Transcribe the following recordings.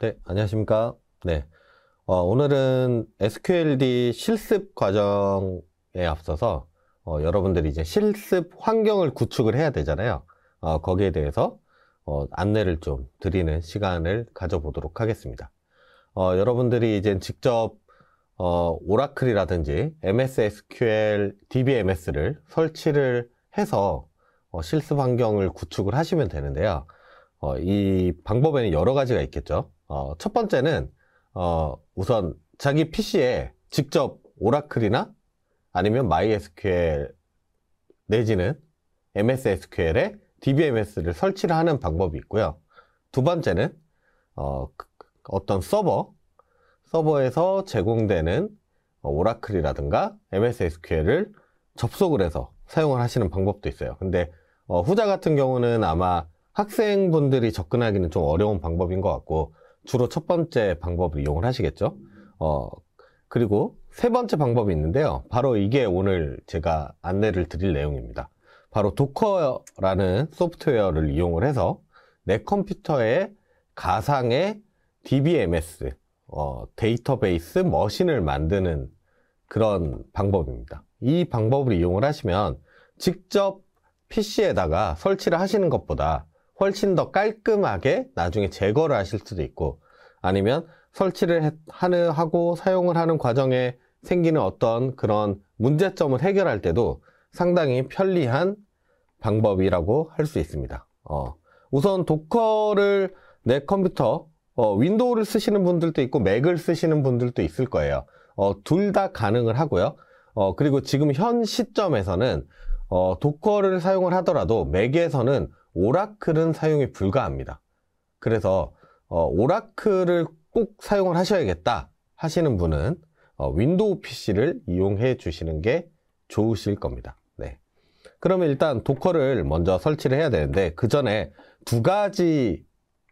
네, 안녕하십니까. 네. 어, 오늘은 SQLD 실습 과정에 앞서서 어, 여러분들이 이제 실습 환경을 구축을 해야 되잖아요. 어, 거기에 대해서 어, 안내를 좀 드리는 시간을 가져보도록 하겠습니다. 어, 여러분들이 이제 직접 어, 오라클이라든지 MS SQL DBMS를 설치를 해서 어, 실습 환경을 구축을 하시면 되는데요. 어, 이 방법에는 여러 가지가 있겠죠. 어, 첫 번째는 어, 우선 자기 PC에 직접 오라클이나 아니면 MySQL 내지는 MS SQL에 DBMS를 설치를 하는 방법이 있고요. 두 번째는 어, 어떤 서버, 서버에서 제공되는 오라클이라든가 MS SQL을 접속을 해서 사용을 하시는 방법도 있어요. 근데 어, 후자 같은 경우는 아마 학생분들이 접근하기는 좀 어려운 방법인 것 같고 주로 첫 번째 방법을 이용을 하시겠죠. 어, 그리고 세 번째 방법이 있는데요. 바로 이게 오늘 제가 안내를 드릴 내용입니다. 바로 도커라는 소프트웨어를 이용을 해서 내 컴퓨터에 가상의 DBMS, 어, 데이터베이스 머신을 만드는 그런 방법입니다. 이 방법을 이용을 하시면 직접 PC에다가 설치를 하시는 것보다 훨씬 더 깔끔하게 나중에 제거를 하실 수도 있고 아니면 설치를 하는 하고 사용을 하는 과정에 생기는 어떤 그런 문제점을 해결할 때도 상당히 편리한 방법이라고 할 수 있습니다 어, 우선 도커를 내 컴퓨터 어, 윈도우를 쓰시는 분들도 있고 맥을 쓰시는 분들도 있을 거예요 어, 둘다 가능을 하고요 어, 그리고 지금 현 시점에서는 어, 도커를 사용을 하더라도 맥에서는 오라클은 사용이 불가합니다. 그래서 어, 오라클을 꼭 사용을 하셔야겠다 하시는 분은 어, 윈도우 PC를 이용해 주시는 게 좋으실 겁니다. 네. 그러면 일단 도커를 먼저 설치를 해야 되는데 그 전에 두 가지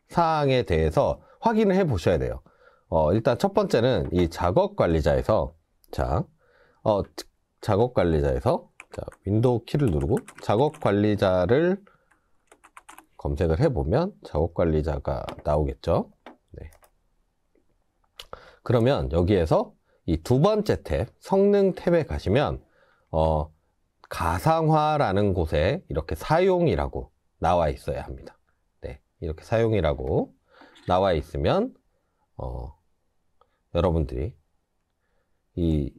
사항에 대해서 확인을 해 보셔야 돼요. 어, 일단 첫 번째는 이 작업 관리자에서 자, 어, 작업 관리자에서 자, 윈도우 키를 누르고 작업 관리자를 검색을 해보면 작업 관리자가 나오겠죠. 네. 그러면 여기에서 이 두 번째 탭, 성능 탭에 가시면 어, 가상화라는 곳에 이렇게 사용이라고 나와 있어야 합니다. 네, 이렇게 사용이라고 나와 있으면 어, 여러분들이 이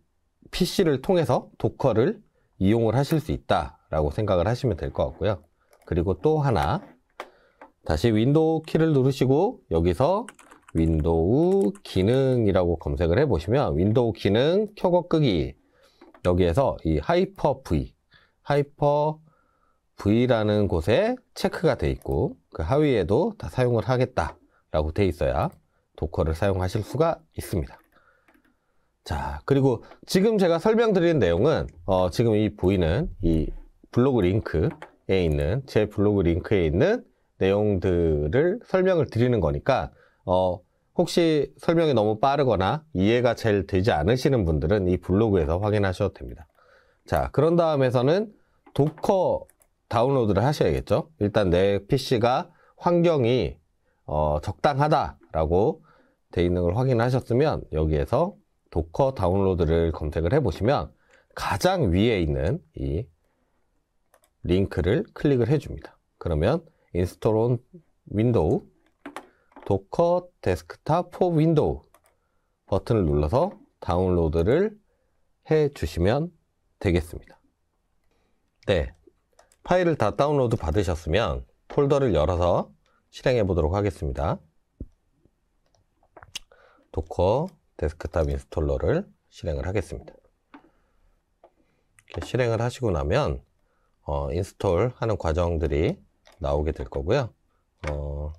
PC를 통해서 도커를 이용을 하실 수 있다라고 생각을 하시면 될 것 같고요. 그리고 또 하나 다시 윈도우 키를 누르시고 여기서 윈도우 기능이라고 검색을 해보시면 윈도우 기능 켜고 끄기 여기에서 이 하이퍼 V 하이퍼 V라는 곳에 체크가 돼 있고 그 하위에도 다 사용을 하겠다라고 돼 있어야 도커를 사용하실 수가 있습니다. 자, 그리고 지금 제가 설명드리는 내용은 어, 지금 이 보이는 이 블로그 링크에 있는 제 블로그 링크에 있는 내용들을 설명을 드리는 거니까 어, 혹시 설명이 너무 빠르거나 이해가 제일 되지 않으시는 분들은 이 블로그에서 확인하셔도 됩니다. 자, 그런 다음에서는 도커 다운로드를 하셔야겠죠. 일단 내 PC가 환경이 어, 적당하다라고 돼 있는 걸 확인하셨으면 여기에서 도커 다운로드를 검색을 해보시면 가장 위에 있는 이 링크를 클릭을 해줍니다. 그러면 인스톨 온 윈도우 도커 데스크탑 포 윈도우 버튼을 눌러서 다운로드를 해 주시면 되겠습니다. 네, 파일을 다 다운로드 받으셨으면 폴더를 열어서 실행해 보도록 하겠습니다. 도커 데스크탑 인스톨러를 실행을 하겠습니다. 이렇게 실행을 하시고 나면 어, 인스톨 하는 과정들이 나오게 될 거고요. 어,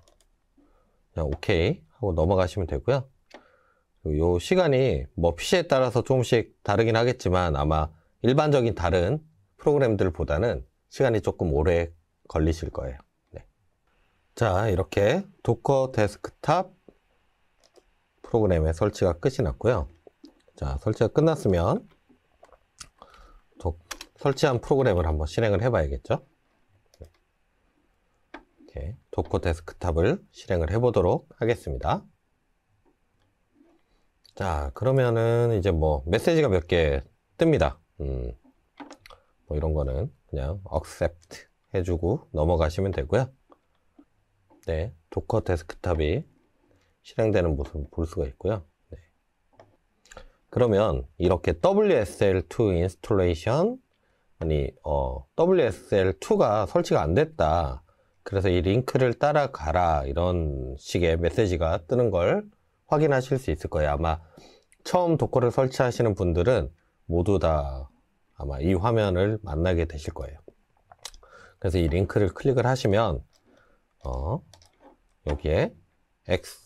그냥 오케이 하고 넘어가시면 되고요. 요 시간이 뭐 PC에 따라서 조금씩 다르긴 하겠지만 아마 일반적인 다른 프로그램들보다는 시간이 조금 오래 걸리실 거예요. 네. 자, 이렇게 도커 데스크탑 프로그램의 설치가 끝이 났고요. 자, 설치가 끝났으면 설치한 프로그램을 한번 실행을 해봐야겠죠. 이렇게 도코 데스크탑을 실행을 해보도록 하겠습니다. 자, 그러면은 이제 뭐 메시지가 몇 개 뜹니다. 음, 뭐 이런 거는 그냥 accept 해주고 넘어가시면 되고요. 네, 도커 데스크탑이 실행되는 모습을 볼 수가 있고요. 네. 그러면 이렇게 WSL2 인스톨레이션 아니 어, WSL2가 설치가 안 됐다. 그래서 이 링크를 따라가라 이런 식의 메시지가 뜨는 걸 확인하실 수 있을 거예요. 아마 처음 도커를 설치하시는 분들은 모두 다 아마 이 화면을 만나게 되실 거예요. 그래서 이 링크를 클릭을 하시면 어, 여기에 X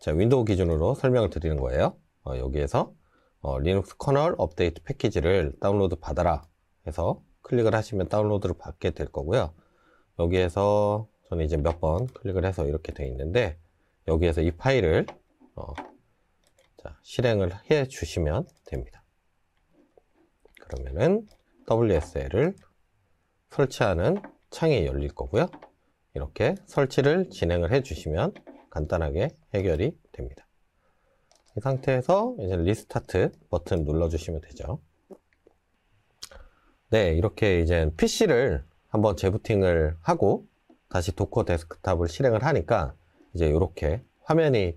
자, 윈도우 기준으로 설명을 드리는 거예요. 어, 여기에서 어, 리눅스 커널 업데이트 패키지를 다운로드 받아라 해서 클릭을 하시면 다운로드를 받게 될 거고요. 여기에서 저는 이제 몇 번 클릭을 해서 이렇게 되어 있는데 여기에서 이 파일을 어, 자, 실행을 해 주시면 됩니다. 그러면은 WSL을 설치하는 창이 열릴 거고요. 이렇게 설치를 진행을 해 주시면 간단하게 해결이 됩니다. 이 상태에서 이제 리스타트 버튼 눌러주시면 되죠. 네, 이렇게 이제 PC를 한번 재부팅을 하고 다시 도커 데스크탑을 실행을 하니까 이제 이렇게 화면이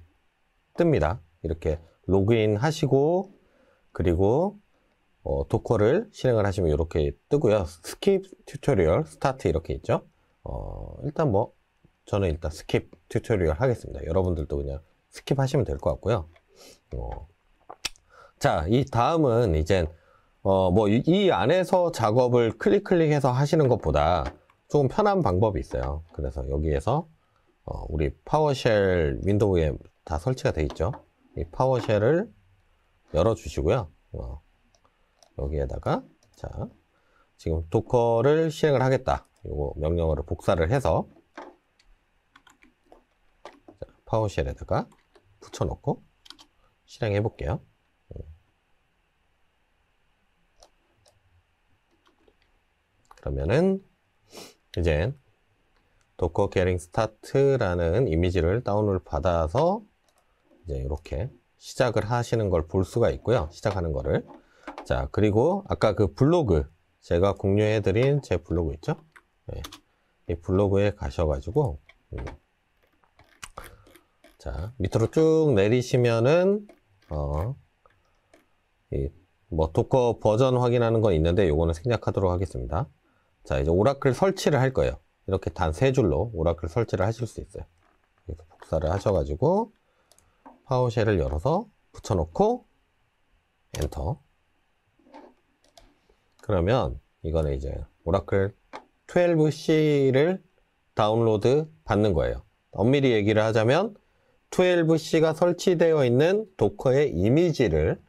뜹니다. 이렇게 로그인 하시고 그리고 어, 도커를 실행을 하시면 이렇게 뜨고요. 스킵 튜토리얼 스타트 이렇게 있죠. 어, 일단 뭐 저는 일단 스킵 튜토리얼 하겠습니다. 여러분들도 그냥 스킵하시면 될 것 같고요. 어. 자, 이 다음은 이제 어, 뭐 이 안에서 작업을 클릭 클릭해서 하시는 것보다 조금 편한 방법이 있어요. 그래서 여기에서 어, 우리 파워쉘 윈도우에 다 설치가 돼 있죠. 이 파워쉘을 열어주시고요. 어, 여기에다가 자 지금 도커를 시행을 하겠다. 이거 명령어를 복사를 해서 파워쉘에다가 붙여놓고 실행해 볼게요. 그러면은 이제 도커 게링 스타트라는 이미지를 다운을 받아서 이제 이렇게 시작을 하시는 걸 볼 수가 있고요. 시작하는 거를. 자, 그리고 아까 그 블로그 제가 공유해 드린 제 블로그 있죠? 네. 이 블로그에 가셔 가지고 음. 자, 밑으로 쭉 내리시면은, 어, 이, 뭐, 도커 버전 확인하는 건 있는데, 요거는 생략하도록 하겠습니다. 자, 이제 오라클 설치를 할 거예요. 이렇게 단 세 줄로 오라클 설치를 하실 수 있어요. 그래서 복사를 하셔가지고, 파워쉘을 열어서 붙여놓고, 엔터. 그러면, 이거는 이제, 오라클 12C를 다운로드 받는 거예요. 엄밀히 얘기를 하자면, 12C가 설치되어 있는 도커의 이미지를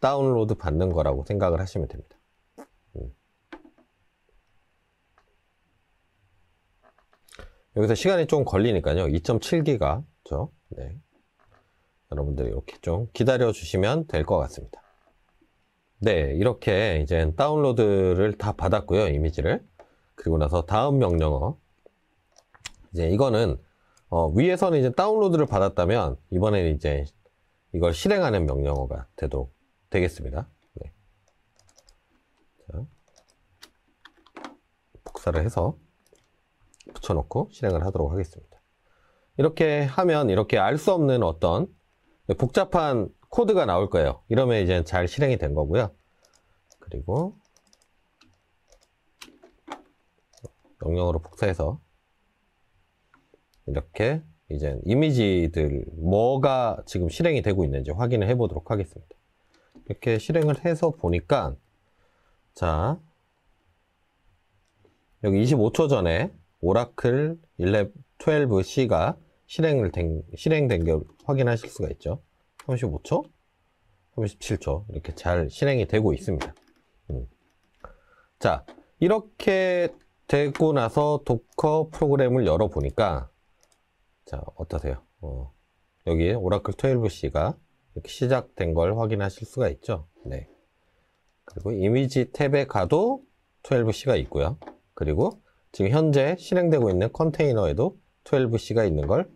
다운로드 받는 거라고 생각을 하시면 됩니다. 음. 여기서 시간이 좀 걸리니까요. 2.7기가 죠 네. 여러분들이 이렇게 좀 기다려 주시면 될 것 같습니다. 네, 이렇게 이제 다운로드를 다 받았고요. 이미지를. 그리고 나서 다음 명령어. 이제 이거는 어, 위에서는 이제 다운로드를 받았다면 이번에는 이제 이걸 실행하는 명령어가 되도록 되겠습니다. 네. 자, 복사를 해서 붙여놓고 실행을 하도록 하겠습니다. 이렇게 하면 이렇게 알 수 없는 어떤 복잡한 코드가 나올 거예요. 이러면 이제 잘 실행이 된 거고요. 그리고 명령어로 복사해서 이렇게 이제 이미지들 뭐가 지금 실행이 되고 있는지 확인을 해 보도록 하겠습니다. 이렇게 실행을 해서 보니까 자 여기 25초 전에 오라클 11, 12C가 실행을 된, 실행된 걸 확인하실 수가 있죠. 35초, 37초 이렇게 잘 실행이 되고 있습니다. 음. 자 이렇게 되고 나서 도커 프로그램을 열어보니까 자, 어떠세요? 어, 여기 오라클 12C가 이렇게 시작된 걸 확인하실 수가 있죠. 네. 그리고 이미지 탭에 가도 12C가 있고요. 그리고 지금 현재 실행되고 있는 컨테이너에도 12C가 있는 걸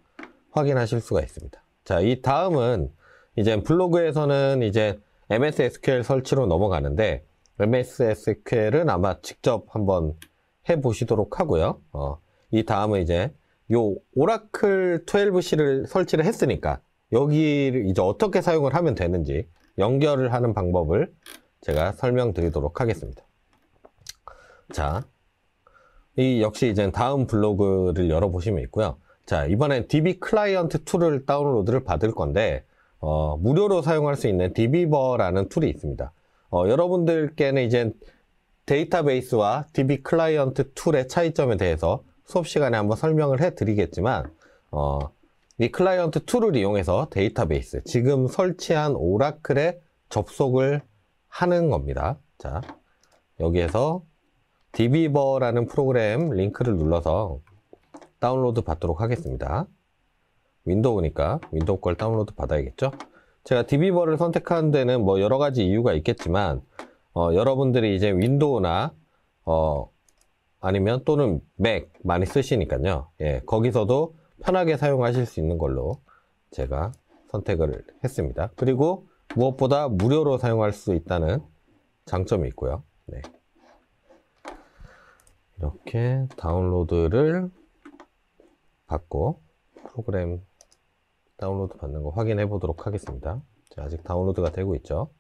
확인하실 수가 있습니다. 자, 이 다음은 이제 블로그에서는 이제 MS SQL 설치로 넘어가는데 MS SQL은 아마 직접 한번 해보시도록 하고요. 어, 이 다음은 이제 요 오라클 12C를 설치를 했으니까 여기를 이제 어떻게 사용을 하면 되는지 연결을 하는 방법을 제가 설명드리도록 하겠습니다. 자, 이 역시 이제 다음 블로그를 열어보시면 있고요. 자, 이번엔 DB 클라이언트 툴을 다운로드를 받을 건데 어, 무료로 사용할 수 있는 DB버라는 툴이 있습니다. 어, 여러분들께는 이제 데이터베이스와 DB 클라이언트 툴의 차이점에 대해서 수업 시간에 한번 설명을 해 드리겠지만 어, 이 클라이언트 2를 이용해서 데이터베이스 지금 설치한 오라클에 접속을 하는 겁니다 자 여기에서 디비버라는 프로그램 링크를 눌러서 다운로드 받도록 하겠습니다 윈도우니까 윈도우 걸 다운로드 받아야겠죠 제가 디비버를 선택하는 데는 뭐 여러 가지 이유가 있겠지만 어, 여러분들이 이제 윈도우나 어, 아니면 또는 맥 많이 쓰시니까요. 예, 거기서도 편하게 사용하실 수 있는 걸로 제가 선택을 했습니다. 그리고 무엇보다 무료로 사용할 수 있다는 장점이 있고요. 네. 이렇게 다운로드를 받고 프로그램 다운로드 받는 거 확인해 보도록 하겠습니다. 아직 다운로드가 되고 있죠.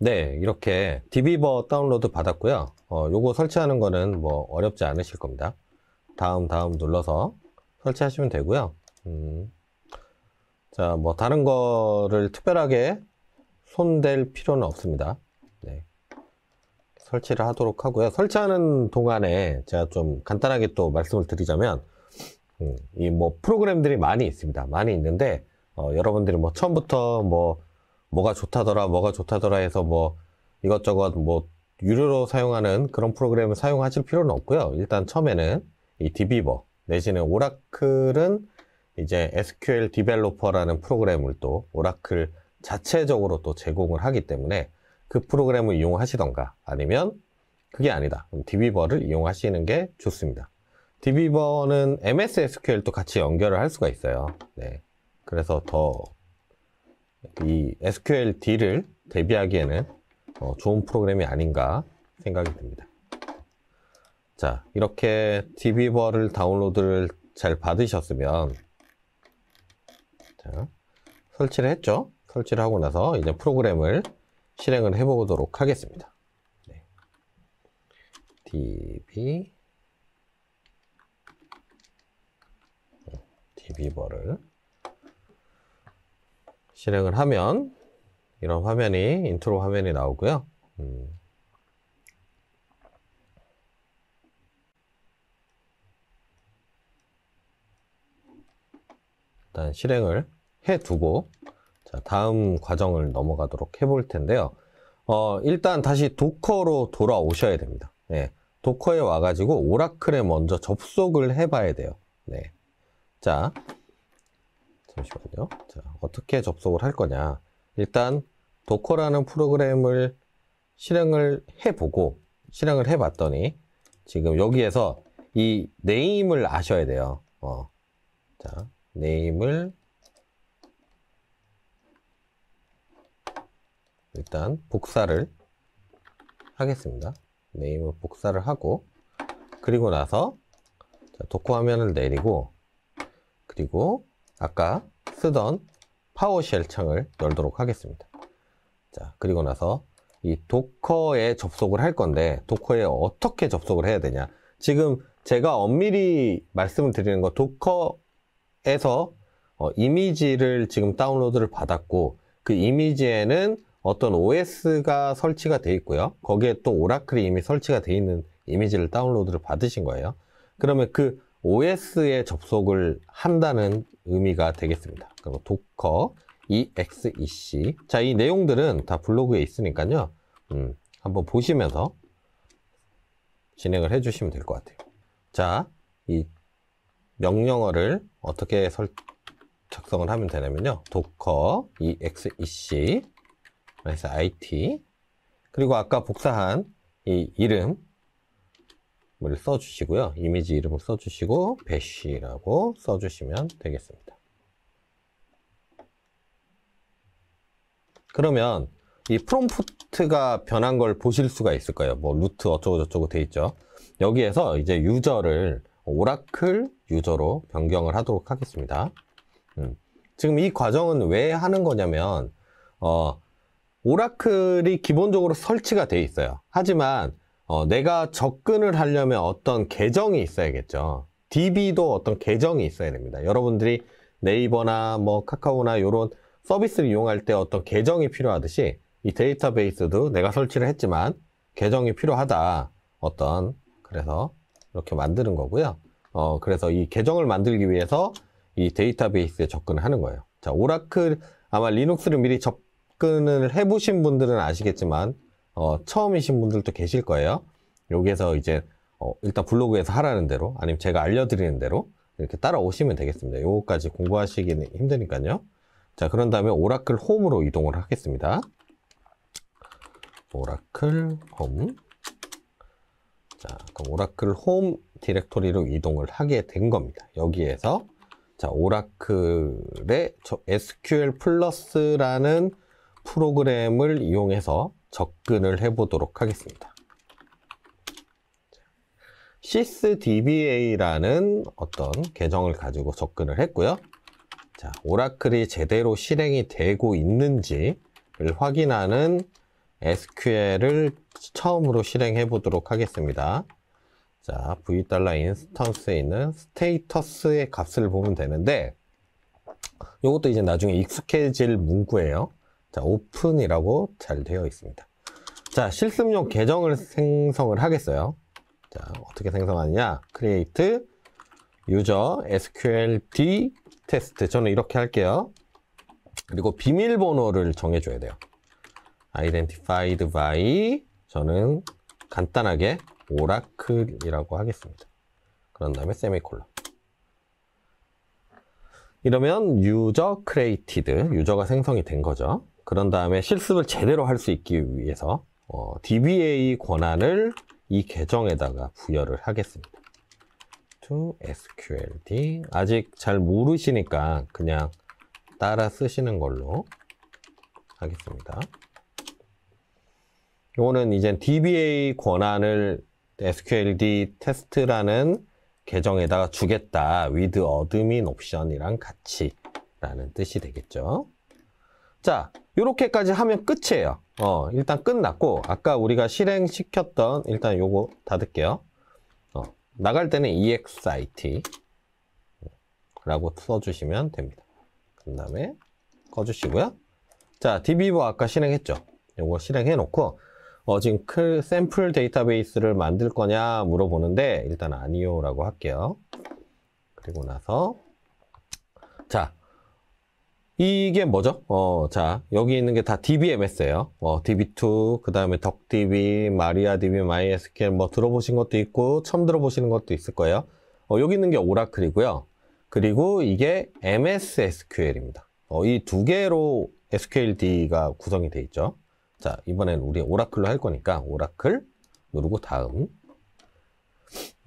네 이렇게 디비버 다운로드 받았고요 어, 요거 설치하는 거는 뭐 어렵지 않으실 겁니다 다음 다음 눌러서 설치하시면 되고요 음, 자뭐 다른 거를 특별하게 손댈 필요는 없습니다 네. 설치를 하도록 하고요 설치하는 동안에 제가 좀 간단하게 또 말씀을 드리자면 음, 이 뭐 프로그램들이 많이 있습니다 많이 있는데 어, 여러분들이 뭐 처음부터 뭐 뭐가 좋다더라 뭐가 좋다더라 해서 뭐 이것저것 뭐 유료로 사용하는 그런 프로그램을 사용하실 필요는 없고요 일단 처음에는 이 디비버 내지는 오라클은 이제 SQL 디벨로퍼라는 프로그램을 또 오라클 자체적으로 또 제공을 하기 때문에 그 프로그램을 이용하시던가 아니면 그게 아니다 디비버를 이용하시는 게 좋습니다 디비버는 MS SQL도 같이 연결을 할 수가 있어요 네. 그래서 더이 SQL-D를 대비하기에는 어, 좋은 프로그램이 아닌가 생각이 듭니다. 자, 이렇게 디비버를 다운로드를 잘 받으셨으면 자, 설치를 했죠? 설치를 하고 나서 이제 프로그램을 실행을 해보도록 하겠습니다. 네. db 어, db버를 실행을 하면 이런 화면이 인트로 화면이 나오고요. 음. 일단 실행을 해두고 자, 다음 과정을 넘어가도록 해볼 텐데요. 어, 일단 다시 도커로 돌아오셔야 됩니다. 네. 도커에 와가지고 오라클에 먼저 접속을 해봐야 돼요. 네. 자, 잠시만요. 자, 어떻게 접속을 할 거냐. 일단 도커라는 프로그램을 실행을 해보고 실행을 해봤더니 지금 여기에서 이 네임을 아셔야 돼요. 어. 자, 네임을 일단 복사를 하겠습니다. 네임을 복사를 하고 그리고 나서 도커 화면을 내리고 그리고 아까 쓰던 파워쉘 창을 열도록 하겠습니다. 자, 그리고 나서 이 도커에 접속을 할 건데 도커에 어떻게 접속을 해야 되냐 지금 제가 엄밀히 말씀을 드리는 거 도커에서 어, 이미지를 지금 다운로드를 받았고 그 이미지에는 어떤 OS가 설치가 돼 있고요 거기에 또 오라클이 이미 설치가 돼 있는 이미지를 다운로드를 받으신 거예요 그러면 그 OS에 접속을 한다는 의미가 되겠습니다. 그리고 도커, EXEC. 자, 이 내용들은 다 블로그에 있으니까요. 음, 한번 보시면서 진행을 해주시면 될 것 같아요. 자, 이 명령어를 어떻게 설, 작성을 하면 되냐면요. 도커, EXEC, 그래서 IT, 그리고 아까 복사한 이 이름, 이를 써주시고요. 이미지 이름을 써주시고 배시라고 써주시면 되겠습니다. 그러면 이 프롬프트가 변한 걸 보실 수가 있을 거예요. 뭐 루트 어쩌고 저쩌고 돼 있죠. 여기에서 이제 유저를 오라클 유저로 변경을 하도록 하겠습니다. 음. 지금 이 과정은 왜 하는 거냐면 어, 오라클이 기본적으로 설치가 돼 있어요. 하지만 어, 내가 접근을 하려면 어떤 계정이 있어야겠죠. DB도 어떤 계정이 있어야 됩니다. 여러분들이 네이버나 뭐 카카오나 이런 서비스를 이용할 때 어떤 계정이 필요하듯이 이 데이터베이스도 내가 설치를 했지만 계정이 필요하다. 어떤 그래서 이렇게 만드는 거고요. 어, 그래서 이 계정을 만들기 위해서 이 데이터베이스에 접근을 하는 거예요. 자, 오라클 아마 리눅스를 미리 접근을 해보신 분들은 아시겠지만 어, 처음이신 분들도 계실 거예요. 여기에서 이제 어, 일단 블로그에서 하라는 대로 아니면 제가 알려드리는 대로 이렇게 따라오시면 되겠습니다. 요거까지 공부하시기는 힘드니까요. 자, 그런 다음에 오라클 홈으로 이동을 하겠습니다. 오라클 홈. 자, 그럼 오라클 홈 디렉토리로 이동을 하게 된 겁니다. 여기에서 자, 오라클의 SQL 플러스라는 프로그램을 이용해서 접근을 해보도록 하겠습니다. sysdba라는 어떤 계정을 가지고 접근을 했고요. 자, 오라클이 제대로 실행이 되고 있는지를 확인하는 SQL을 처음으로 실행해 보도록 하겠습니다. 자, v 인스턴스에 있는 스테이터스의 값을 보면 되는데 이것도 이제 나중에 익숙해질 문구예요. 자, 오픈이라고 잘 되어 있습니다. 자, 실습용 계정을 생성을 하겠어요. 자, 어떻게 생성하느냐? create user sqld test. 저는 이렇게 할게요. 그리고 비밀번호를 정해줘야 돼요. identified by 저는 간단하게 oracle이라고 하겠습니다. 그런 다음에 세미콜론. 이러면 user created, 유저가 생성이 된 거죠. 그런 다음에 실습을 제대로 할 수 있기 위해서 어, DBA 권한을 이 계정에다가 부여를 하겠습니다. to SQLD 아직 잘 모르시니까 그냥 따라 쓰시는 걸로 하겠습니다. 이거는 이제 DBA 권한을 SQLD 테스트라는 계정에다가 주겠다. with admin 옵션이랑 같이 라는 뜻이 되겠죠. 자, 이렇게까지 하면 끝이에요. 어, 일단 끝났고 아까 우리가 실행시켰던 일단 요거 닫을게요. 어, 나갈 때는 exit 라고 써주시면 됩니다. 그 다음에 꺼주시고요. 자, d b 버 아까 실행했죠? 요거 실행해 놓고 어, 지금 샘플 데이터베이스를 만들 거냐 물어보는데 일단 아니요 라고 할게요. 그리고 나서 자 이게 뭐죠? 어, 자, 여기 있는 게 다 DBMS예요. 어, DB2, 그 다음에 덕DB, 마리아DB, MySQL 뭐 들어보신 것도 있고 처음 들어보시는 것도 있을 거예요. 어, 여기 있는 게 오라클이고요. 그리고 이게 MS SQL입니다. 어, 이 두 개로 SQLD가 구성이 되 있죠. 자, 이번엔 우리 오라클로 할 거니까 오라클 누르고 다음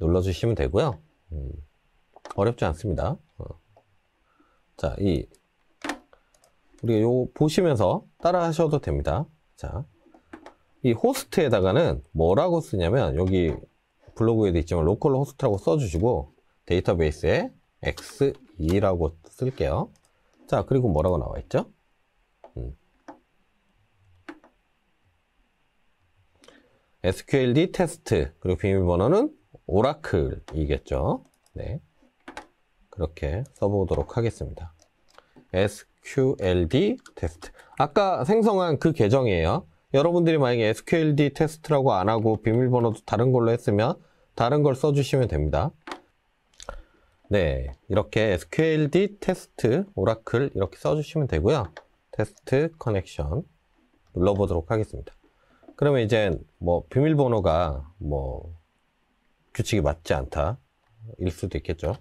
눌러주시면 되고요. 음, 어렵지 않습니다. 어. 자, 이 우리가 요 보시면서 따라 하셔도 됩니다. 자, 이 호스트에다가는 뭐라고 쓰냐면 여기 블로그에도 있지만 로컬 호스트라고 써주시고 데이터베이스에 x2라고 쓸게요. 자, 그리고 뭐라고 나와 있죠? 음. SQLD 테스트 그리고 비밀번호는 오라클이겠죠. 네, 그렇게 써보도록 하겠습니다. s SQLD 테스트 아까 생성한 그 계정이에요 여러분들이 만약에 SQLD 테스트라고 안 하고 비밀번호도 다른 걸로 했으면 다른 걸 써주시면 됩니다 네 이렇게 SQLD 테스트 오라클 이렇게 써주시면 되고요 테스트 커넥션 눌러보도록 하겠습니다 그러면 이제 뭐 비밀번호가 뭐 규칙이 맞지 않다 일 수도 있겠죠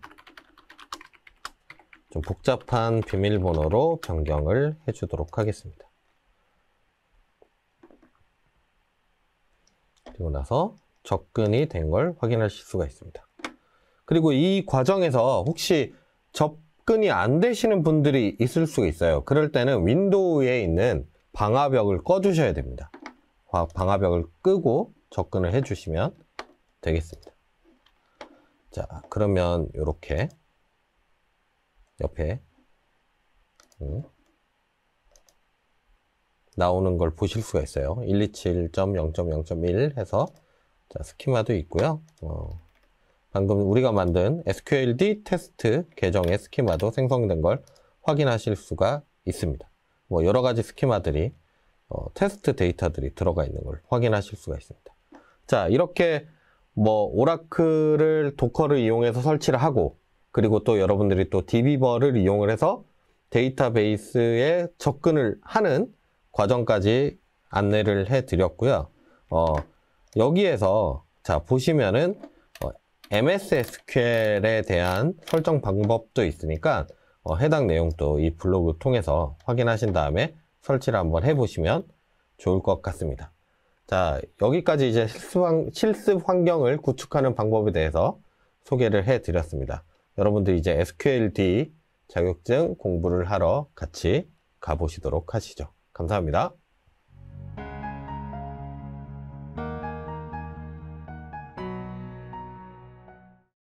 좀 복잡한 비밀번호로 변경을 해주도록 하겠습니다. 그리고 나서 접근이 된 걸 확인하실 수가 있습니다. 그리고 이 과정에서 혹시 접근이 안 되시는 분들이 있을 수 있어요. 그럴 때는 윈도우에 있는 방화벽을 꺼주셔야 됩니다. 방화벽을 끄고 접근을 해주시면 되겠습니다. 자, 그러면 이렇게 옆에 나오는 걸 보실 수가 있어요. 127.0.0.1 해서 자, 스키마도 있고요. 어, 방금 우리가 만든 SQLD 테스트 계정의 스키마도 생성된 걸 확인하실 수가 있습니다. 뭐 여러 가지 스키마들이 어, 테스트 데이터들이 들어가 있는 걸 확인하실 수가 있습니다. 자 이렇게 뭐 오라클을 도커를 이용해서 설치를 하고 그리고 또 여러분들이 또 디비버를 이용을 해서 데이터베이스에 접근을 하는 과정까지 안내를 해 드렸고요. 어, 여기에서 자 보시면은 MS 어, SQL에 대한 설정 방법도 있으니까 어, 해당 내용도 이 블로그 통해서 확인하신 다음에 설치를 한번 해보시면 좋을 것 같습니다. 자 여기까지 이제 실습, 환, 실습 환경을 구축하는 방법에 대해서 소개를 해드렸습니다. 여러분들 이제 SQLD 자격증 공부를 하러 같이 가보시도록 하시죠. 감사합니다.